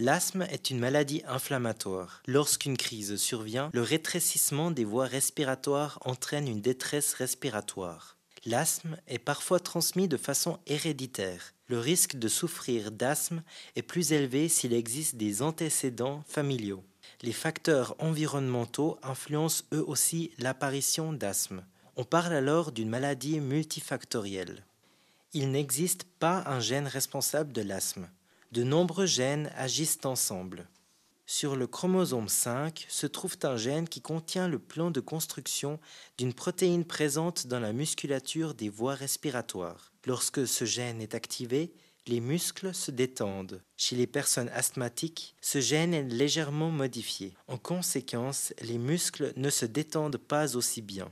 L'asthme est une maladie inflammatoire. Lorsqu'une crise survient, le rétrécissement des voies respiratoires entraîne une détresse respiratoire. L'asthme est parfois transmis de façon héréditaire. Le risque de souffrir d'asthme est plus élevé s'il existe des antécédents familiaux. Les facteurs environnementaux influencent eux aussi l'apparition d'asthme. On parle alors d'une maladie multifactorielle. Il n'existe pas un gène responsable de l'asthme de nombreux gènes agissent ensemble. Sur le chromosome 5 se trouve un gène qui contient le plan de construction d'une protéine présente dans la musculature des voies respiratoires. Lorsque ce gène est activé, les muscles se détendent. Chez les personnes asthmatiques, ce gène est légèrement modifié. En conséquence, les muscles ne se détendent pas aussi bien.